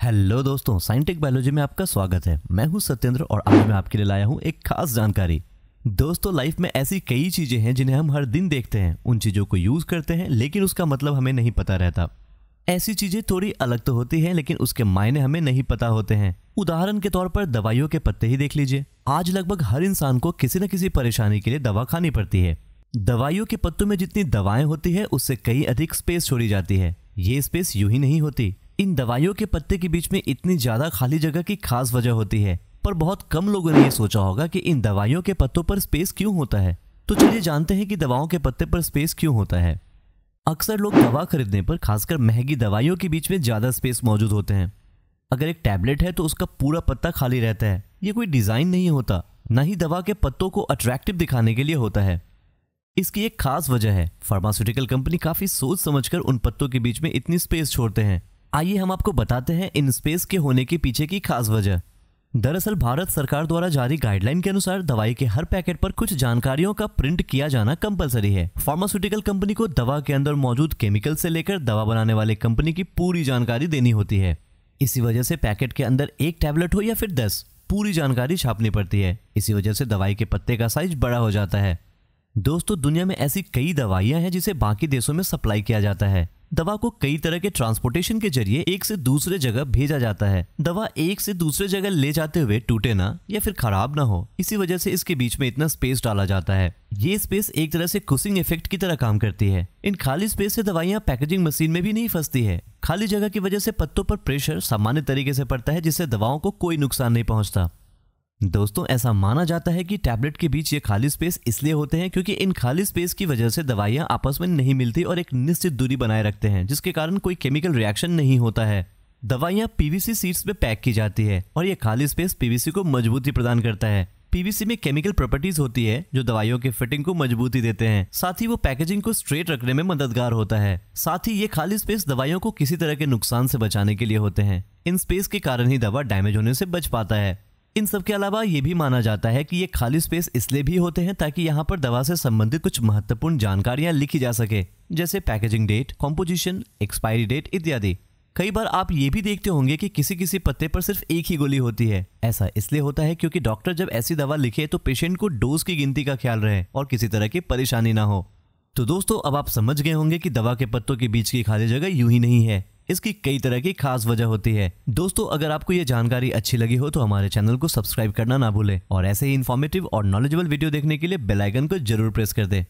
hello दोस्तों साइंटिक biology में आपका स्वागत है मैं हूं सत्येंद्र और आज मैं आपके लिए लाया हूं एक खास जानकारी दोस्तों लाइफ में ऐसी कई चीजें हैं जिन्हें हम हर दिन देखते हैं उन चीजों को यूज करते हैं लेकिन उसका मतलब हमें नहीं पता रहता ऐसी चीजें थोड़ी अलग तो होती हैं लेकिन उसके मायने हमें नहीं पता होते हैं उदाहरण के तौर पर दवाइयों के पत्ते ही देख लीजिए आज लगभग हर इंसान को किसी न किसी परेशानी के लिए दवा खानी पड़ती है दवाइयों के पत्तों में जितनी दवाएं होती है उससे कई अधिक स्पेस छोड़ी जाती है ये स्पेस यूं ही नहीं होती इन दवाइयों के पत्ते के बीच में इतनी ज्यादा खाली जगह की खास वजह होती है पर बहुत कम लोगों ने यह सोचा होगा कि इन दवाइयों के पत्तों पर स्पेस क्यों होता है तो चलिए जानते हैं कि दवाओं के पत्ते पर स्पेस क्यों होता है अक्सर लोग दवा खरीदने पर खासकर महंगी दवाइयों के बीच में ज़्यादा स्पेस मौजूद होते हैं अगर एक टैबलेट है तो उसका पूरा पत्ता खाली रहता है ये कोई डिज़ाइन नहीं होता ना ही दवा के पत्तों को अट्रैक्टिव दिखाने के लिए होता है इसकी एक खास वजह है फार्मास्यूटिकल कंपनी काफ़ी सोच समझकर उन पत्तों के बीच में इतनी स्पेस छोड़ते हैं आइए हम आपको बताते हैं इन स्पेस के होने के पीछे की खास वजह दरअसल भारत सरकार द्वारा जारी गाइडलाइन के अनुसार दवाई के हर पैकेट पर कुछ जानकारियों का प्रिंट किया जाना कंपलसरी है फार्मास्यूटिकल कंपनी को दवा के अंदर मौजूद केमिकल से लेकर दवा बनाने वाले कंपनी की पूरी जानकारी देनी होती है इसी वजह से पैकेट के अंदर एक टैबलेट हो या फिर दस पूरी जानकारी छापनी पड़ती है इसी वजह से दवाई के पत्ते का साइज बड़ा हो जाता है दोस्तों दुनिया में ऐसी कई दवाइयां हैं जिसे बाकी देशों में सप्लाई किया जाता है दवा को कई तरह के ट्रांसपोर्टेशन के जरिए एक से दूसरे जगह भेजा जाता है दवा एक से दूसरे जगह ले जाते हुए टूटे ना या फिर खराब ना हो इसी वजह से इसके बीच में इतना स्पेस डाला जाता है ये स्पेस एक तरह से कुसिंग इफेक्ट की तरह काम करती है इन खाली स्पेस से दवाइयाँ पैकेजिंग मशीन में भी नहीं फंसती है खाली जगह की वजह से पत्तों पर प्रेशर सामान्य तरीके से पड़ता है जिससे दवाओं को कोई नुकसान नहीं पहुंचता दोस्तों ऐसा माना जाता है कि टैबलेट के बीच ये खाली स्पेस इसलिए होते हैं क्योंकि इन खाली स्पेस की वजह से दवाइयाँ आपस में नहीं मिलती और एक निश्चित दूरी बनाए रखते हैं जिसके कारण कोई केमिकल रिएक्शन नहीं होता है दवाइयाँ पीवीसी सीट्स में पैक की जाती है और ये खाली स्पेस पीवीसी को मजबूती प्रदान करता है पीवीसी में केमिकल प्रॉपर्टीज होती है जो दवाइयों के फिटिंग को मजबूती देते हैं साथ ही वो पैकेजिंग को स्ट्रेट रखने में मददगार होता है साथ ही ये खाली स्पेस दवाइयों को किसी तरह के नुकसान से बचाने के लिए होते हैं इन स्पेस के कारण ही दवा डैमेज होने से बच पाता है इन सब के अलावा ये भी माना जाता है कि ये खाली स्पेस इसलिए भी होते हैं ताकि यहाँ पर दवा से संबंधित कुछ महत्वपूर्ण जानकारियां लिखी जा सके जैसे packaging date composition expiry date इत्यादि कई बार आप ये भी देखते होंगे कि किसी किसी पत्ते पर सिर्फ एक ही गोली होती है ऐसा इसलिए होता है क्योंकि डॉक्टर जब ऐसी दवा लिखे तो पेशेंट को डोज की गिनती का ख्याल रहे और किसी तरह की परेशानी ना हो तो दोस्तों अब आप समझ गए होंगे कि दवा के पत्तों के बीच की खाली जगह यूं ही नहीं है इसकी कई तरह की खास वजह होती है दोस्तों अगर आपको ये जानकारी अच्छी लगी हो तो हमारे चैनल को सब्सक्राइब करना ना भूलें और ऐसे ही इन्फॉर्मेटिव और नॉलेजेबल वीडियो देखने के लिए बेलाइकन को जरूर प्रेस कर दें